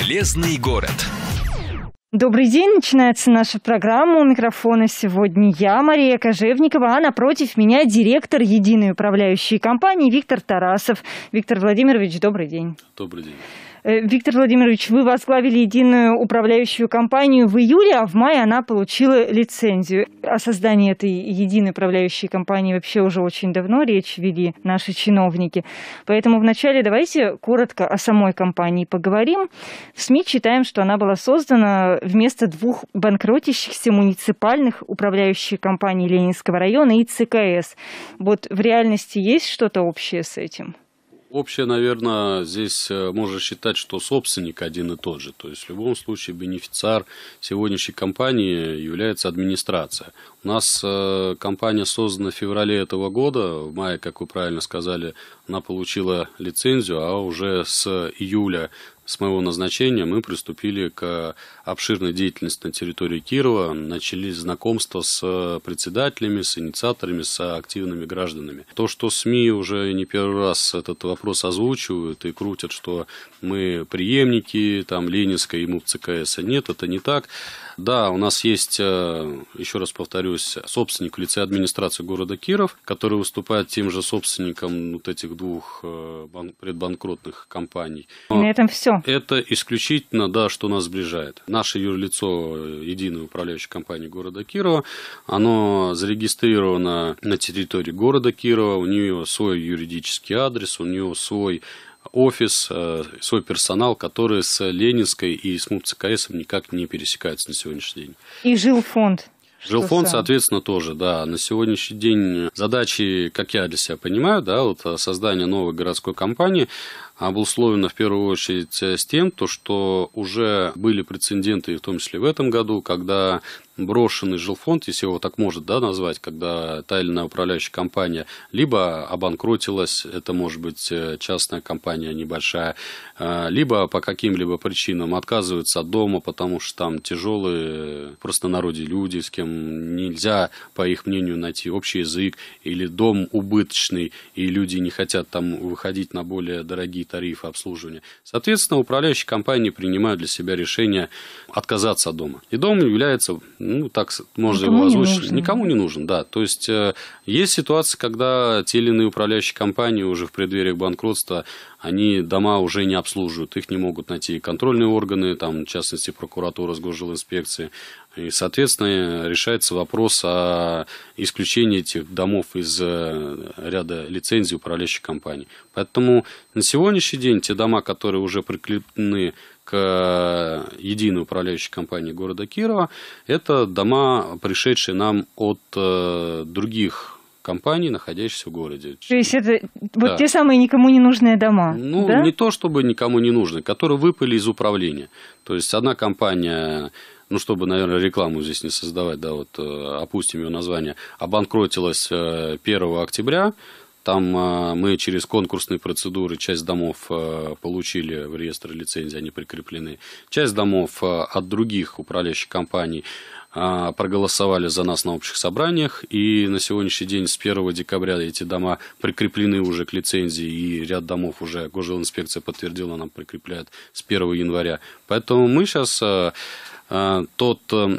Полезный город. Добрый день, начинается наша программа. У микрофона сегодня я, Мария Кожевникова, а напротив меня директор единой управляющей компании Виктор Тарасов. Виктор Владимирович, добрый день. Добрый день. Э, Виктор Владимирович, вы возглавили единую управляющую компанию в июле, а в мае она получила лицензию. О создании этой единой управляющей компании вообще уже очень давно речь вели наши чиновники. Поэтому вначале давайте коротко о самой компании поговорим. В СМИ читаем, что она была создана вместо двух банкротящихся муниципальных управляющих компаний Ленинского района и ЦКС. Вот в реальности есть что-то общее с этим? Общее, наверное, здесь э, можно считать, что собственник один и тот же. То есть в любом случае бенефициар сегодняшней компании является администрация. У нас э, компания создана в феврале этого года, в мае, как вы правильно сказали, она получила лицензию, а уже с июля, с моего назначения, мы приступили к обширной деятельности на территории Кирова, начали знакомство с председателями, с инициаторами, с активными гражданами. То, что СМИ уже не первый раз этот вопрос озвучивают и крутят, что мы преемники, там, Ленинской и МУП ЦКС, а, нет, это не так. Да, у нас есть, э, еще раз повторюсь, собственник в администрации города Киров, который выступает тем же собственником вот этих двух э, предбанкротных компаний. Но На этом все. Это исключительно, да, что нас сближает. Наше юрлицо единой управляющей компании города Кирова, оно зарегистрировано на территории города Кирова, у нее свой юридический адрес, у нее свой офис, э, свой персонал, который с Ленинской и с МУП ЦКС никак не пересекается на сегодняшний день. И жил фонд. Жилфонд, соответственно, тоже, да. На сегодняшний день задачи, как я для себя понимаю, да, вот э, создание новой городской компании, обусловлено в первую очередь э, с тем, то, что уже были прецеденты, в том числе в этом году, когда брошенный жилфонд, если его так может да, назвать, когда та или иная управляющая компания либо обанкротилась, это может быть э, частная компания небольшая, э, либо по каким-либо причинам отказывается от дома, потому что там тяжелые просто народе люди, с кем нельзя, по их мнению, найти общий язык, или дом убыточный, и люди не хотят там выходить на более дорогие и тарифы обслуживания. Соответственно, управляющие компании принимают для себя решение отказаться от дома. И дом является, ну, так можно никому его озвучить, не никому не нужен, да. То есть, э, есть ситуации, когда те или иные управляющие компании уже в преддверии банкротства, они дома уже не обслуживают, их не могут найти контрольные органы, там, в частности, прокуратура, инспекции. И, соответственно, решается вопрос о исключении этих домов из э, ряда лицензий управляющих компаний. Поэтому на сегодняшний день те дома, которые уже прикреплены к э, единой управляющей компании города Кирова, это дома, пришедшие нам от э, других компаний, находящихся в городе. То есть это вот да. те самые никому не нужные дома? Ну, да? не то чтобы никому не нужные, которые выпали из управления. То есть одна компания ну, чтобы, наверное, рекламу здесь не создавать, да, вот э, опустим ее название, обанкротилась 1 э, октября, там э, мы через конкурсные процедуры часть домов получили в реестр лицензии, они прикреплены. Часть домов от других управляющих компаний проголосовали за нас на общих собраниях, и на сегодняшний день с 1 декабря эти дома прикреплены уже к лицензии, и ряд домов уже гожелинспекция подтвердила, нам прикрепляет с 1 января. Поэтому мы сейчас а, тот, э,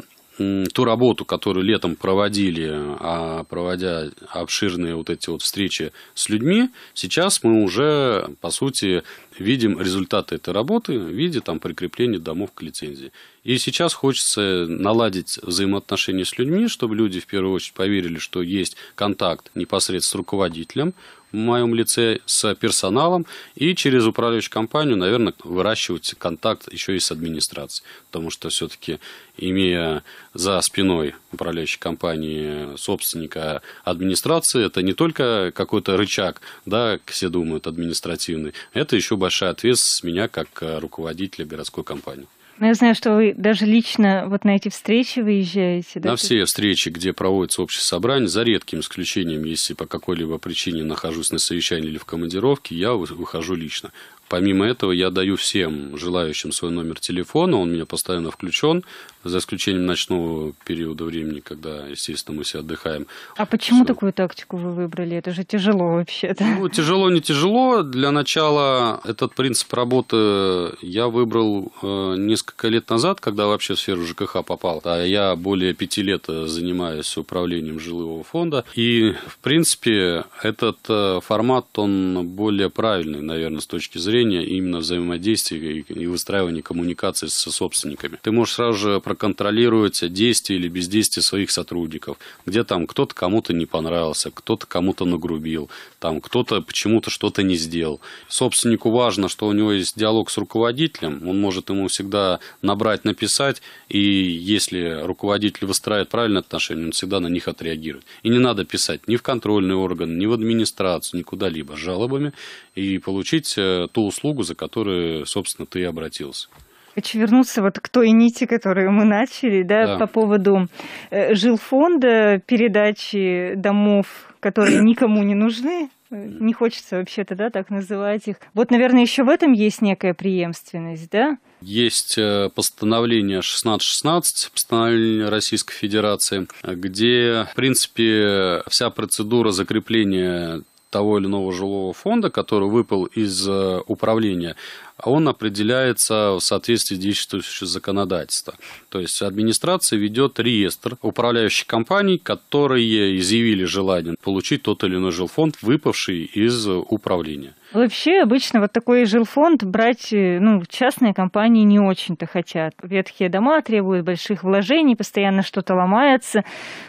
ту работу, которую летом проводили, а, проводя обширные вот эти вот встречи с людьми, сейчас мы уже, по сути, видим результаты этой работы в виде там, прикрепления домов к лицензии. И сейчас хочется наладить взаимоотношения с людьми, чтобы люди в первую очередь поверили, что есть контакт непосредственно с руководителем, в моем лице с персоналом и через управляющую компанию, наверное, выращивать контакт еще и с администрацией. Потому что все-таки, имея за спиной управляющей компании собственника администрации, это не только какой-то рычаг, да, все думают, административный, это еще большая ответственность меня как э, руководителя городской компании. Но ну, я знаю, что вы даже лично вот на эти встречи выезжаете. Да? На все встречи, где проводится общее собрание, за редким исключением, если по какой-либо причине нахожусь на совещании или в командировке, я выхожу лично. Помимо этого, я даю всем желающим свой номер телефона, он у меня постоянно включен, за исключением ночного периода времени, когда, естественно, мы все отдыхаем. А почему Все. такую тактику вы выбрали? Это же тяжело вообще-то. Ну, тяжело, не тяжело. Для начала этот принцип работы я выбрал э, несколько лет назад, когда вообще в сферу ЖКХ попал. А я более пяти лет занимаюсь управлением жилого фонда. И, в принципе, этот э, формат, он более правильный, наверное, с точки зрения зрения именно взаимодействия и выстраивания коммуникации со собственниками. Ты можешь сразу же проконтролировать действия или бездействие своих сотрудников, где там кто-то кому-то не понравился, кто-то кому-то нагрубил, там кто-то почему-то что-то не сделал. Собственнику важно, что у него есть диалог с руководителем, он может ему всегда набрать, написать, и если руководитель выстраивает правильные отношения, он всегда на них отреагирует. И не надо писать ни в контрольный орган, ни в администрацию, никуда-либо жалобами, и получить э, ту ту услугу, за которую, собственно, ты и обратился. Хочу вернуться вот к той нити, которую мы начали, да, да. по поводу э, жилфонда, передачи домов, которые никому не нужны. Э, не хочется вообще-то, да, так называть их. Вот, наверное, еще в этом есть некая преемственность, да? Есть э, постановление 1616, постановление Российской Федерации, где, в принципе, вся процедура закрепления того или иного жилого фонда, который выпал из э, управления, а он определяется в соответствии с действующим законодательством. То есть администрация ведет реестр управляющих компаний, которые изъявили желание получить тот или иной жилфонд, выпавший из управления. Вообще, обычно вот такой жилфонд брать, э, ну, частные компании не очень-то хотят. Ветхие дома требуют больших вложений, постоянно что-то ломается.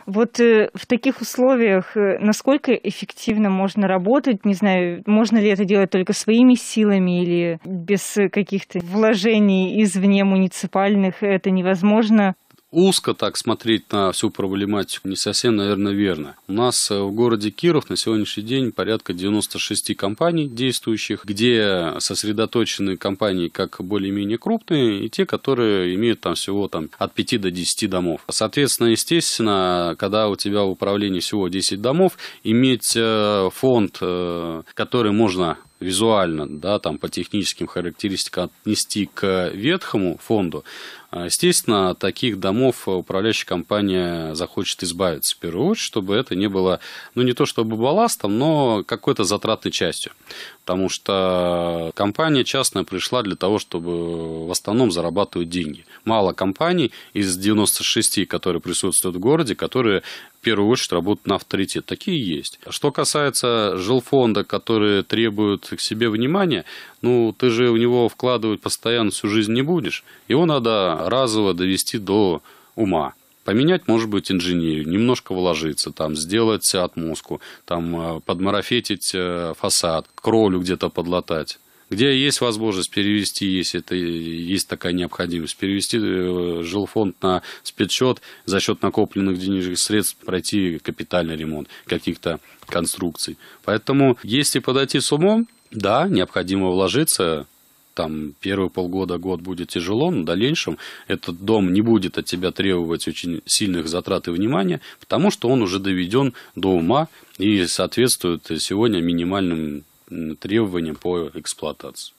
Вот э, в таких условиях э, насколько эффективно можно работать? Не знаю, можно ли это делать только своими силами или без без каких-то вложений извне муниципальных это невозможно узко так смотреть на всю проблематику не совсем, наверное, верно. У нас э, в городе Киров на сегодняшний день порядка 96 компаний действующих, где сосредоточены компании как более-менее крупные и те, которые имеют там всего там, от 5 до 10 домов. Соответственно, естественно, когда у тебя в управлении всего 10 домов, иметь э, фонд, э, который можно визуально, да, там по техническим характеристикам отнести к ветхому фонду, а, естественно, таких домов управляющая компания захочет избавиться в первую очередь, чтобы это не было, ну не то чтобы балластом, но какой-то затратной частью. Потому что компания частная пришла для того, чтобы в основном зарабатывать деньги. Мало компаний из 96, которые присутствуют в городе, которые первую очередь работать на авторитет. Такие есть. Что касается жилфонда, которые требуют к себе внимания, ну, ты же в него вкладывать постоянно всю жизнь не будешь. Его надо разово довести до ума поменять, может быть, инженерию, немножко вложиться, там, сделать отмозку, там, э, подмарафетить э, фасад, кролю где-то подлатать где есть возможность перевести, если это есть такая необходимость, перевести э, жилфонд на спецсчет, за счет накопленных денежных средств пройти капитальный ремонт каких-то конструкций. Поэтому, если подойти с умом, да, необходимо вложиться, там первые полгода, год будет тяжело, но в дальнейшем этот дом не будет от тебя требовать очень сильных затрат и внимания, потому что он уже доведен до ума и соответствует сегодня минимальным требования по эксплуатации.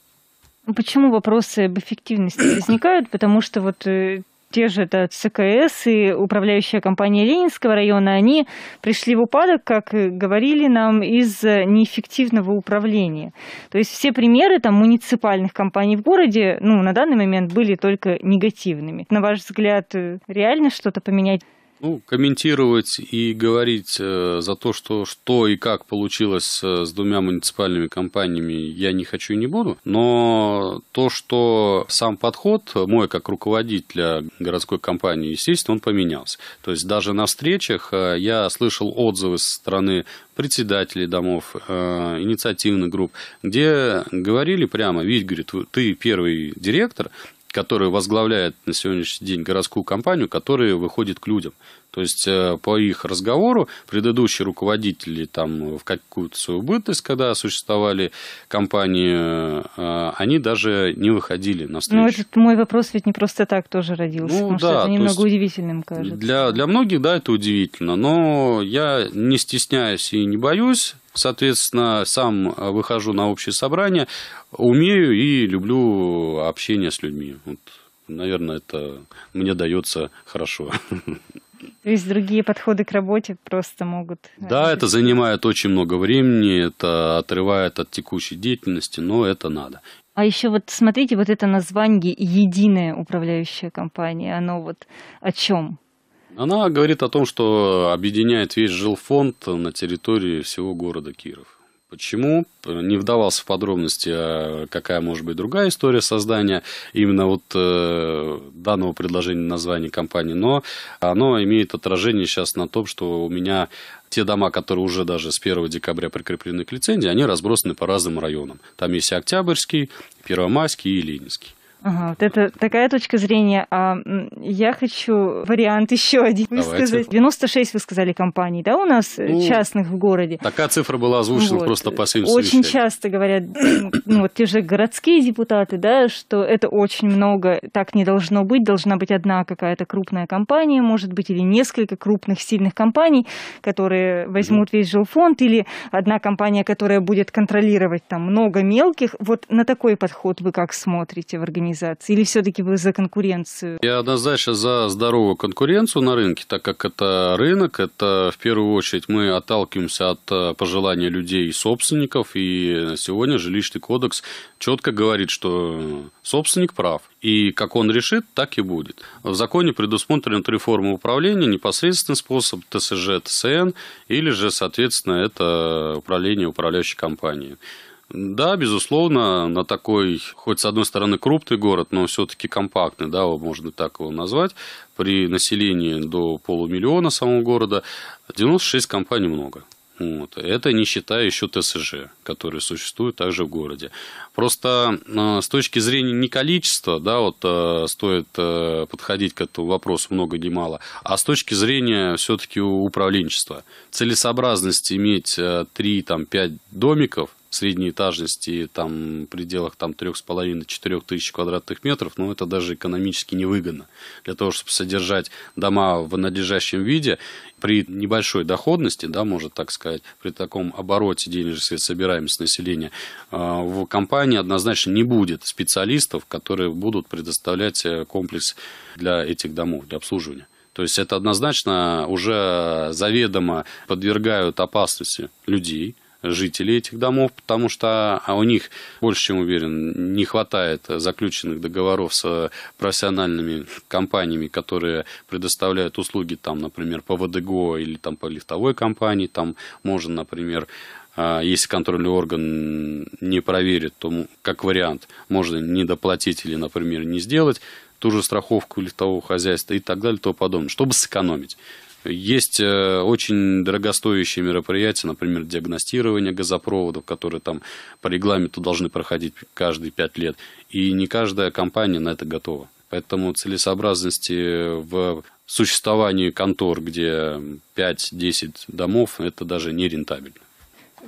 А почему вопросы об эффективности возникают? Потому что вот э, те же это ЦКС и управляющая компания Ленинского района, они пришли в упадок, как э, говорили нам, из неэффективного управления. То есть все примеры там, муниципальных компаний в городе ну, на данный момент были только негативными. На ваш взгляд, э, реально что-то поменять? Ну, комментировать и говорить э, за то, что что и как получилось э, с двумя муниципальными компаниями, я не хочу и не буду. Но то, что сам подход мой как руководителя городской компании, естественно, он поменялся. То есть даже на встречах э, я слышал отзывы со стороны председателей домов, э, инициативных групп, где говорили прямо, "Вить говорит, ты первый директор, которую возглавляет на сегодняшний день городскую компанию, которая выходит к людям. То есть, э, по их разговору, предыдущие руководители там э, в какую-то свою бытность, когда существовали компании, э, они даже не выходили на встречу. Ну, этот мой вопрос ведь не просто так тоже родился, ну, потому да, что это немного удивительным кажется. Для, для многих, да, это удивительно, но я не стесняюсь и не боюсь, соответственно, сам выхожу на общее собрание, умею и люблю общение с людьми. Вот, наверное, это мне дается хорошо. То есть другие подходы к работе просто могут... Да, это занимает очень много времени, это отрывает от текущей деятельности, но это надо. А еще вот смотрите, вот это название «Единая управляющая компания», оно вот о чем? Она говорит о том, что объединяет весь жилфонд на территории всего города Киров. Почему? Э, не вдавался в подробности, а какая может быть другая история создания именно вот э, данного предложения названия компании, но оно имеет отражение сейчас на том, что у меня те дома, которые уже даже с 1 декабря прикреплены к лицензии, они разбросаны по разным районам. Там есть и Октябрьский, Первомайский и Ленинский. Ага, вот это такая точка зрения. А я хочу вариант еще один Давайте. высказать. 96 вы сказали компаний, да, у нас э, ну, частных в городе. Такая цифра была озвучена вот. просто по Очень совещаниям. часто говорят, ну, вот те же городские депутаты, да, что это очень много, так не должно быть, должна быть одна какая-то крупная компания, может быть, или несколько крупных сильных компаний, которые возьмут весь жилфонд, или одна компания, которая будет контролировать там много мелких. Вот на такой подход вы как смотрите в организации? организации? Или все-таки вы за конкуренцию? Я однозначно за здоровую конкуренцию на рынке, так как это рынок, это в первую очередь мы отталкиваемся от э, пожеланий людей и собственников, и сегодня жилищный кодекс четко говорит, что собственник прав, и как он решит, так и будет. В законе предусмотрена три формы управления, непосредственный способ, ТСЖ, ТСН, или же, соответственно, это управление управляющей компанией. Да, безусловно, на такой, хоть с одной стороны крупный город, но все-таки компактный, да, можно так его назвать, при населении до полумиллиона самого города, 96 компаний много. Вот. Это не считая еще ТСЖ, которые существуют также в городе. Просто а, с точки зрения не количества, да, вот а, стоит а, подходить к этому вопросу много или мало, а с точки зрения все-таки управленчества. Целесообразность иметь 3-5 домиков средней этажности там, в пределах там, 3,5-4 тысяч квадратных метров, ну, это даже экономически невыгодно. Для того, чтобы содержать дома в надлежащем виде, при небольшой доходности, да, может так сказать, при таком обороте денежных средств, собираемость населения, а, в компании однозначно не будет специалистов, которые будут предоставлять э, комплекс для этих домов, для обслуживания. То есть это однозначно уже заведомо подвергают опасности людей – жителей этих домов, потому что а у них, больше чем уверен, не хватает заключенных договоров с профессиональными компаниями, которые предоставляют услуги, там, например, по ВДГО или там, по лифтовой компании. Там можно, например, а, если контрольный орган не проверит, то как вариант можно не доплатить или, например, не сделать ту же страховку лифтового хозяйства и так далее и тому подобное, чтобы сэкономить. Есть э, очень дорогостоящие мероприятия, например, диагностирование газопроводов, которые там по регламенту должны проходить каждые пять лет. И не каждая компания на это готова. Поэтому целесообразности в существовании контор, где 5-10 домов, это даже не рентабельно.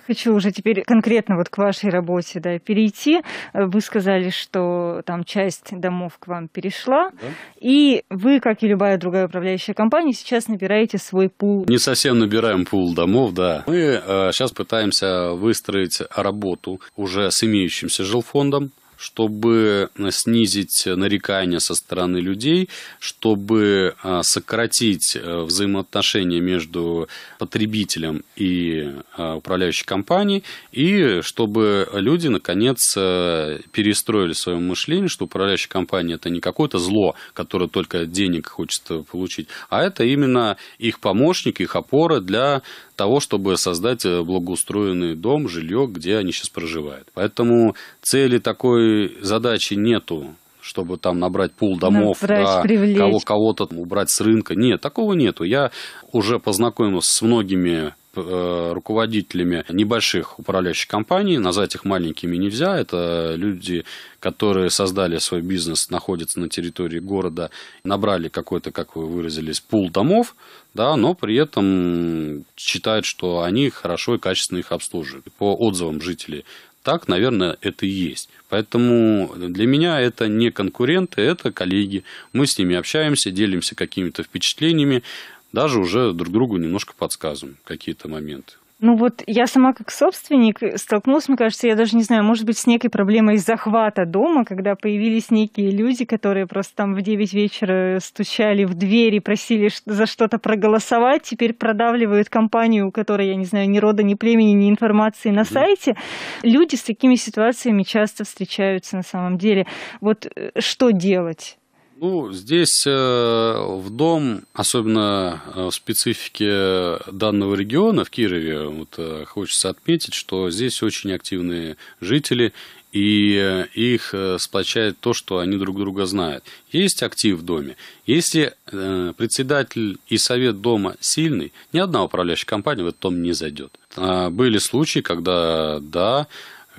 Хочу уже теперь конкретно вот к вашей работе да, перейти. Вы сказали, что там часть домов к вам перешла, да. и вы, как и любая другая управляющая компания, сейчас набираете свой пул. Не совсем набираем пул домов, да. Мы э, сейчас пытаемся выстроить работу уже с имеющимся жилфондом, чтобы э, снизить э, нарекания со стороны людей, чтобы э, сократить взаимоотношения между потребителем и управляющей компанией, и чтобы люди, наконец, перестроили свое мышление, что управляющая компания – это не какое-то зло, которое только денег хочет получить, а это именно их помощник, их опора для того, чтобы создать э, благоустроенный дом, жилье, где они сейчас проживают. Поэтому цели такой задачи нету чтобы там набрать пул ну, домов, да, кого, кого-то убрать с рынка. Нет, такого нету. Я уже познакомился с многими Э, руководителями небольших управляющих компаний. Назвать их маленькими нельзя. Это люди, которые создали свой бизнес, находятся на территории города, набрали какой-то, как вы выразились, пул домов, да, но при этом считают, что они хорошо и качественно их обслуживают. По отзывам жителей так, наверное, это и есть. Поэтому для меня это не конкуренты, это коллеги. Мы с ними общаемся, делимся какими-то впечатлениями даже уже друг другу немножко подсказываем какие-то моменты. Ну вот я сама как собственник столкнулась, мне кажется, я даже не знаю, может быть, с некой проблемой захвата дома, когда появились некие люди, которые просто там в 9 вечера стучали в двери, просили за что-то проголосовать, теперь продавливают компанию, у которой, я не знаю, ни рода, ни племени, ни информации на сайте. Люди с такими ситуациями часто встречаются на самом деле. Вот э, что делать? Ну, здесь э, в дом, особенно э, в специфике данного региона, в Кирове, вот, э, хочется отметить, что здесь очень активные жители, и э, их э, сплочает то, что они друг друга знают. Есть актив в доме. Если э, председатель и совет дома сильный, ни одна управляющая компания в этот дом не зайдет. А были случаи, когда, да,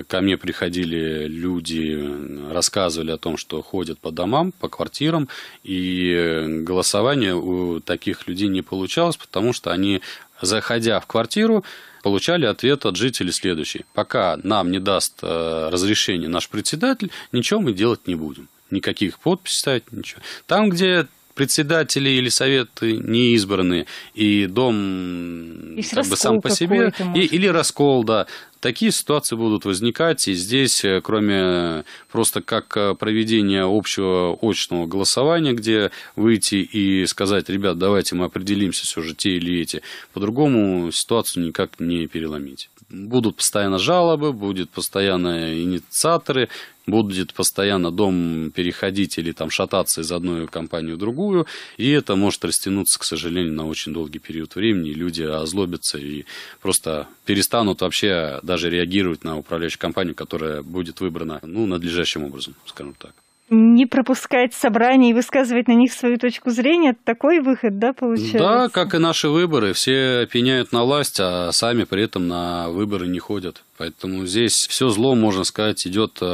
Ко мне приходили люди, рассказывали о том, что ходят по домам, по квартирам, и голосование у таких людей не получалось, потому что они, заходя в квартиру, получали ответ от жителей следующий. Пока нам не даст э, разрешение наш председатель, ничего мы делать не будем. Никаких подписей ставить, ничего. Там, где председатели или советы не избранные и дом и как бы сам по себе, и, или раскол, да. Такие ситуации будут возникать, и здесь, э, кроме э, просто как э, проведения общего очного голосования, где выйти и сказать, ребят, давайте мы определимся все же те или эти, по-другому ситуацию никак не переломить. Будут постоянно жалобы, будут постоянно инициаторы, будет постоянно дом переходить или там шататься из одной компании в другую, и это может растянуться, к сожалению, на очень долгий период времени, и люди озлобятся и просто перестанут вообще даже реагировать на управляющую компанию, которая будет выбрана ну, надлежащим образом, скажем так не пропускать собрания и высказывать на них свою точку зрения, такой выход, да, получается? Да, как и наши выборы. Все пеняют на власть, а сами при этом на выборы не ходят. Поэтому здесь все зло, можно сказать, идет э,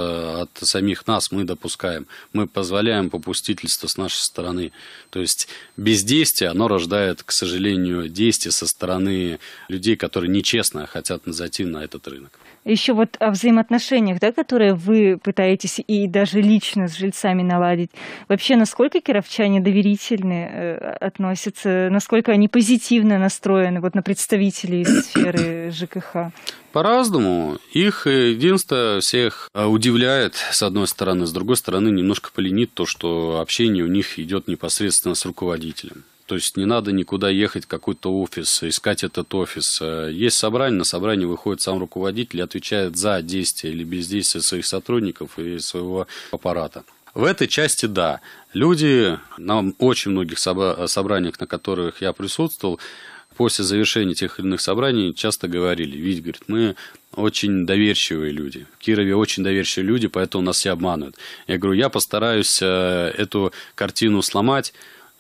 от самих нас. Мы допускаем, мы позволяем попустительство с нашей стороны. То есть бездействие, оно рождает, к сожалению, действие со стороны людей, которые нечестно хотят зайти на этот рынок. Еще вот о а, взаимоотношениях, да, которые вы пытаетесь и даже лично с жильцами наладить. Вообще, насколько кировчане доверительны э, а, относятся, насколько они позитивно настроены вот, на представителей сферы ЖКХ? По-разному. Их э, единственное всех а, удивляет, с одной стороны. С другой стороны, немножко поленит то, что общение у них идет непосредственно с руководителем. То есть не надо никуда ехать в какой-то офис, искать этот офис. Э, есть собрание, на собрание выходит сам руководитель и отвечает за действия или бездействие своих сотрудников и своего аппарата. В этой части да. Люди на очень многих собраниях, на которых я присутствовал, после завершения тех или иных собраний часто говорили, ведь, говорит, мы очень доверчивые люди. В Кирове очень доверчивые люди, поэтому нас все обманывают. Я говорю, я постараюсь э, эту картину сломать,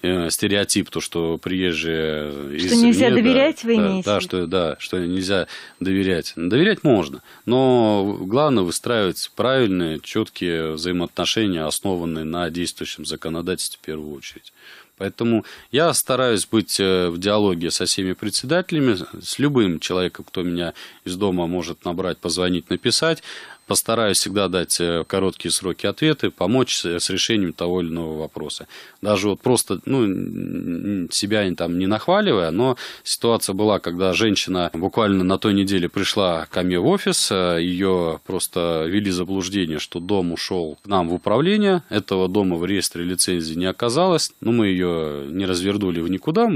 Э, стереотип, то, что приезжие... Что из нельзя Вене, доверять, да, вы да, Да, что, да, что нельзя доверять. Ну, доверять можно, но главное выстраивать правильные, четкие взаимоотношения, основанные на действующем законодательстве в первую очередь. Поэтому я стараюсь быть э, в диалоге со всеми председателями, с любым человеком, кто меня из дома может набрать, позвонить, написать постараюсь всегда дать э, короткие сроки ответы, помочь э, с решением того или иного вопроса. Даже вот просто, ну, себя там не нахваливая, но ситуация была, когда женщина буквально на той неделе пришла ко мне в офис, э, ее просто вели заблуждение, что дом ушел к нам в управление, этого дома в реестре лицензии не оказалось, ну, мы ее не развернули в никуда,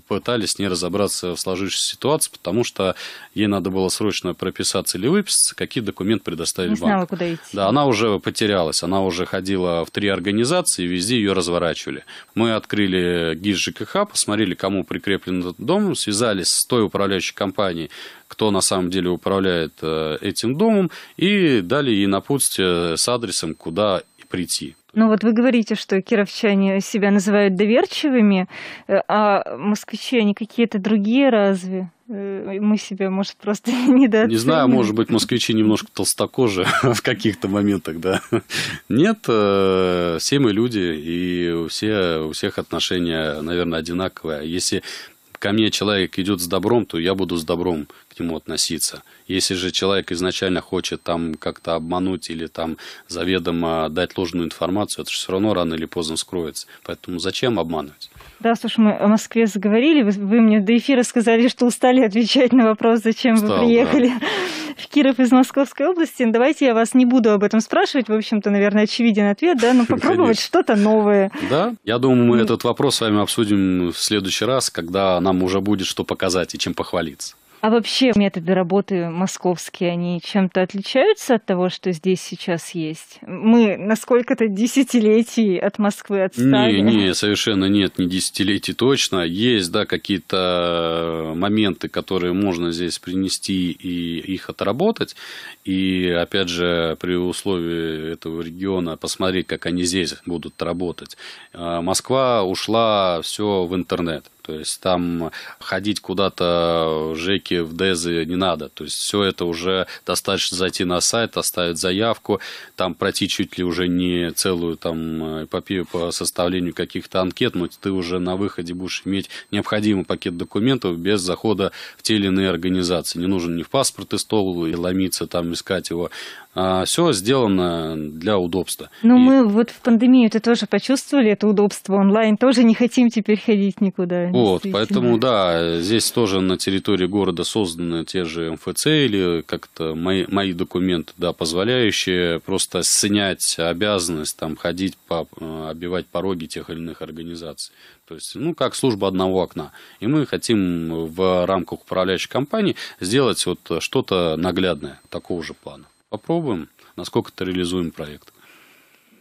пытались не разобраться в сложившейся ситуации, потому что ей надо было срочно прописаться или выписаться, какие документы предоставить не знала, банк. куда идти. Да, она уже потерялась, она уже ходила в три организации, везде ее разворачивали. Мы открыли ГИС ЖКХ, посмотрели, кому прикреплен этот дом, связались с той управляющей компанией, кто на самом деле управляет э, этим домом, и дали ей напутствие с адресом, куда прийти. Ну вот вы говорите, что кировчане себя называют доверчивыми, э, а москвичи, они какие-то другие разве? Э, мы себя, может, просто недооценили. Не знаю, может быть, москвичи немножко толстокожие в каких-то моментах, да. Нет, э, все мы люди, и все, у всех отношения, наверное, одинаковые. А если ко мне человек идет с добром, то я буду с добром нему относиться. Если же человек изначально хочет там как-то обмануть или там заведомо дать ложную информацию, это же все равно рано или поздно скроется. Поэтому зачем обманывать? Да, слушай, мы о Москве заговорили. Вы, вы мне до эфира сказали, что устали отвечать на вопрос, зачем Устал, вы приехали да. в Киров из Московской области. Давайте я вас не буду об этом спрашивать. В общем-то, наверное, очевиден ответ, да, но попробовать что-то новое. Да, я думаю, мы этот вопрос с вами обсудим в следующий раз, когда нам уже будет что показать и чем похвалиться. А вообще методы работы московские, они чем-то отличаются от того, что здесь сейчас есть? Мы на сколько-то десятилетий от Москвы отстали? Не, не, совершенно нет, не десятилетий точно. Есть, да, какие-то э, моменты, которые можно здесь принести и их отработать. И, опять же, при условии этого региона, посмотреть, как они здесь будут работать. Э, Москва ушла все в интернет. То есть там ходить куда-то Жеки в Дезы не надо. То есть все это уже достаточно зайти на сайт, оставить заявку, там пройти чуть ли уже не целую там эпопею по составлению каких-то анкет, но ты уже на выходе будешь иметь необходимый пакет документов без захода в те или иные организации. Не нужен ни в паспорт и стол, и ломиться там искать его. А, все сделано для удобства. Ну, и... мы вот в пандемию это тоже почувствовали, это удобство онлайн, тоже не хотим теперь ходить никуда. Вот, поэтому, да, здесь тоже на территории города созданы те же МФЦ или как-то мои, мои документы, да, позволяющие просто снять обязанность там ходить, по, э, обивать пороги тех или иных организаций. То есть, ну, как служба одного окна. И мы хотим в рамках управляющей компании сделать вот что-то наглядное такого же плана попробуем, насколько-то реализуем проект.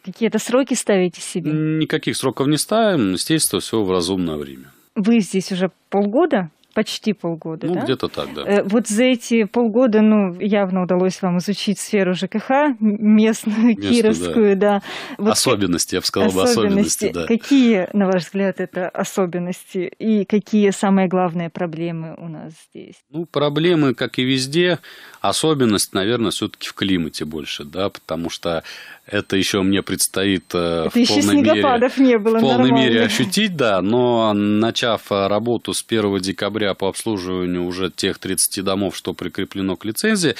Какие-то сроки ставите себе? Никаких сроков не ставим, естественно, все в разумное время. Вы здесь уже полгода? Почти полгода, ну, да? где-то так, да. Э, вот за эти полгода, ну, явно удалось вам изучить сферу ЖКХ, местную, местную кировскую, да. да. Вот особенности, я бы сказал, особенности. особенности, да. Какие, на ваш взгляд, это особенности и какие самые главные проблемы у нас здесь? Ну, проблемы, как и везде, особенность, наверное, все-таки в климате больше, да, потому что это еще мне предстоит э, это в еще полной мере, не было, в полной нормально. мере ощутить, да, но начав э, работу с 1 декабря октября по обслуживанию уже тех 30 домов, что прикреплено к лицензии,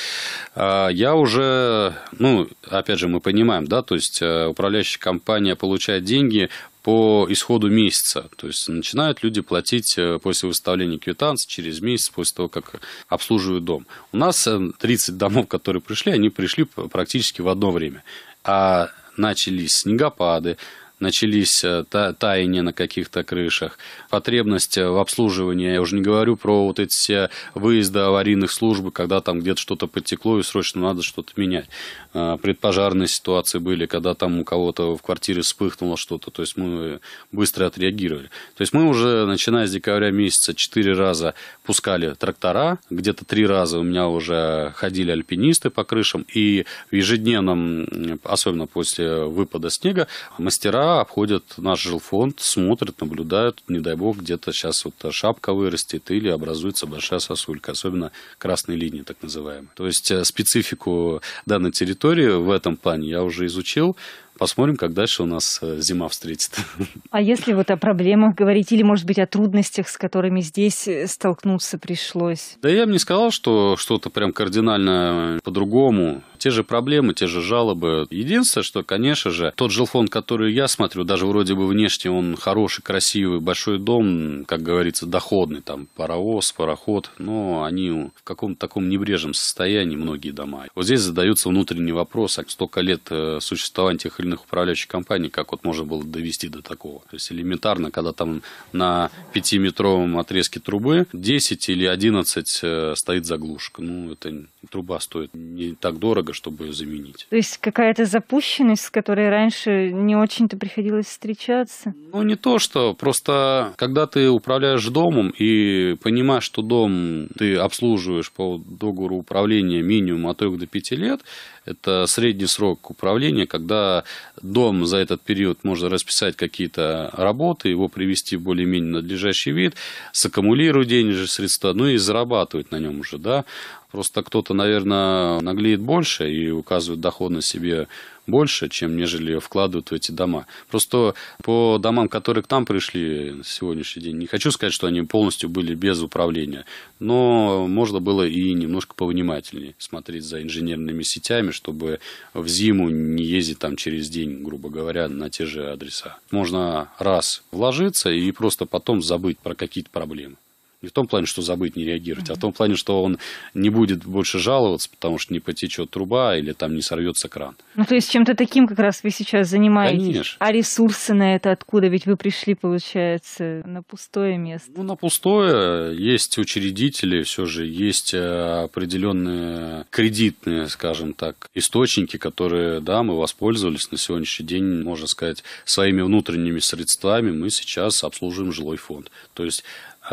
а, я уже, ну, опять же, мы понимаем, да, то есть э, управляющая компания получает деньги по исходу месяца. То есть начинают люди платить э, после выставления квитанции через месяц, после того, как обслуживают дом. У нас 30 э, домов, которые пришли, они пришли практически в одно время. А начались снегопады, начались э, та, таяния на каких-то крышах, потребность э, в обслуживании, я уже не говорю про вот эти все выезды аварийных служб, когда там где-то что-то потекло и срочно надо что-то менять. Э, предпожарные ситуации были, когда там у кого-то в квартире вспыхнуло что-то, то есть мы быстро отреагировали. То есть мы уже, начиная с декабря месяца, четыре раза пускали трактора, где-то три раза у меня уже ходили альпинисты по крышам, и в ежедневном, особенно после выпада снега, мастера обходят а наш жилфонд, смотрят, наблюдают, не дай бог, где-то сейчас вот шапка вырастет или образуется большая сосулька, особенно красные линии так называемые. То есть э, специфику данной территории в этом плане я уже изучил, Посмотрим, как дальше у нас э, зима встретит. А если вот о проблемах говорить или, может быть, о трудностях, с которыми здесь э, столкнуться пришлось? Да я бы не сказал, что что-то прям кардинально по-другому. Те же проблемы, те же жалобы. Единственное, что, конечно же, тот жилфонд, который я смотрю, даже вроде бы внешне он хороший, красивый, большой дом, как говорится, доходный, там паровоз, пароход, но они в каком-то таком небрежном состоянии, многие дома. Вот здесь задается внутренний вопрос: а Столько лет э, существования тех или крупных управляющих компаний, как вот можно было довести до такого. То есть элементарно, когда там на 5-метровом отрезке трубы 10 или 11 э, стоит заглушка. Ну, это труба стоит не так дорого, чтобы ее заменить. То есть какая-то запущенность, с которой раньше не очень-то приходилось встречаться? Ну, не то что. Просто когда ты управляешь домом и понимаешь, что дом ты обслуживаешь по договору управления минимум от 3 до 5 лет, это средний срок управления, когда дом за этот период можно расписать какие-то работы, его привести в более-менее надлежащий вид, саккумулировать денежные средства, ну и зарабатывать на нем уже, да. Просто кто-то, наверное, наглеет больше и указывает доход на себе больше, чем нежели вкладывают в эти дома. Просто по домам, которые к нам пришли на сегодняшний день, не хочу сказать, что они полностью были без управления, но можно было и немножко повнимательнее смотреть за инженерными сетями, чтобы в зиму не ездить там через день, грубо говоря, на те же адреса. Можно раз вложиться и просто потом забыть про какие-то проблемы. Не в том плане, что забыть, не реагировать, mm-hmm. а в том плане, что он не будет больше жаловаться, потому что не потечет труба или там не сорвется кран. Ну, то есть чем-то таким как раз вы сейчас занимаетесь. Конечно. А ресурсы на это откуда? Ведь вы пришли, получается, на пустое место. Ну, на пустое. Есть учредители, все же есть э, определенные кредитные, скажем так, источники, которые, да, мы воспользовались на сегодняшний день, можно сказать, своими внутренними средствами мы сейчас обслуживаем жилой фонд. То есть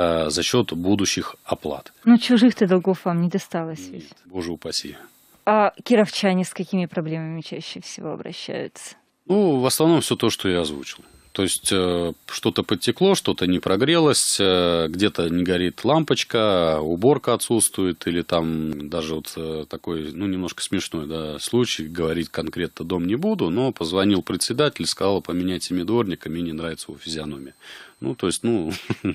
Э, за счет будущих оплат. Ну чужих-то долгов вам не досталось ведь. Нет, боже упаси. А кировчане с какими проблемами чаще всего обращаются? Ну, в основном все то, что я озвучил. То есть э, что-то подтекло, что-то не прогрелось, э, где-то не горит лампочка, уборка отсутствует, или там даже вот такой, ну, немножко смешной да, случай, говорить конкретно дом не буду, но позвонил председатель, сказал, поменяйте мне мне не нравится его физиономия. Ну, то есть, ну,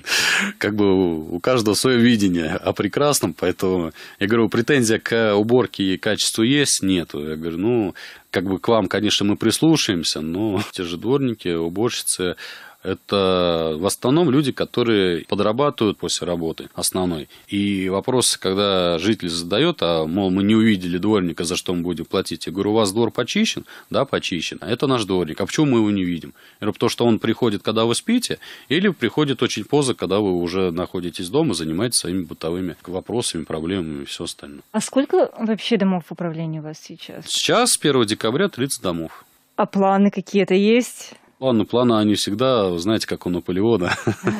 как бы у каждого свое видение о прекрасном, поэтому, я говорю, претензия к уборке и качеству есть? Нету. Я говорю, ну, как бы к вам, конечно, мы прислушаемся, но те же дворники, уборщицы, это в основном люди, которые подрабатывают после работы основной. И вопрос, когда житель задает, а, мол, мы не увидели дворника, за что мы будем платить. Я говорю, у вас двор почищен? Да, почищен. А это наш дворник. А почему мы его не видим? Я говорю, потому что он приходит, когда вы спите, или приходит очень поздно, когда вы уже находитесь дома, занимаетесь своими бытовыми вопросами, проблемами и все остальное. А сколько вообще домов управления у вас сейчас? Сейчас, с 1 декабря, 30 домов. А планы какие-то есть? Ладно, планы они всегда, знаете, как у Наполеона.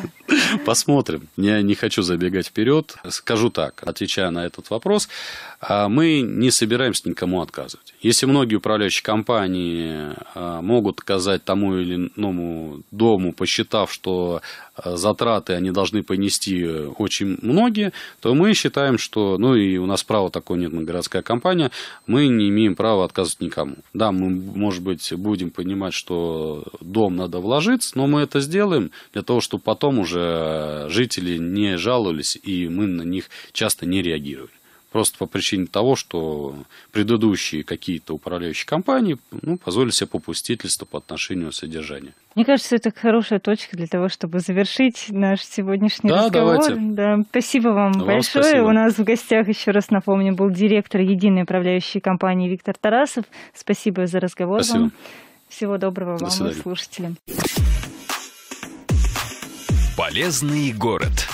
Посмотрим. Я не хочу забегать вперед. Скажу так, отвечая на этот вопрос, а, мы не собираемся никому отказывать. Если многие управляющие компании а, могут отказать тому или иному дому, посчитав, что а, затраты они должны понести очень многие, то мы считаем, что, ну и у нас права такое нет, мы городская компания, мы не имеем права отказывать никому. Да, мы, может быть, будем понимать, что дом надо вложиться, но мы это сделаем для того, чтобы потом уже жители не жаловались и мы на них часто не реагировали. Просто по причине того, что предыдущие какие-то управляющие компании ну, позволили себе попустительство по отношению содержания. Мне кажется, это хорошая точка для того, чтобы завершить наш сегодняшний да, разговор. Давайте. Да, спасибо вам, вам большое. Спасибо. У нас в гостях, еще раз напомню, был директор единой управляющей компании Виктор Тарасов. Спасибо за разговор спасибо. вам. Всего доброго вам свидания. и слушателям. Полезный город.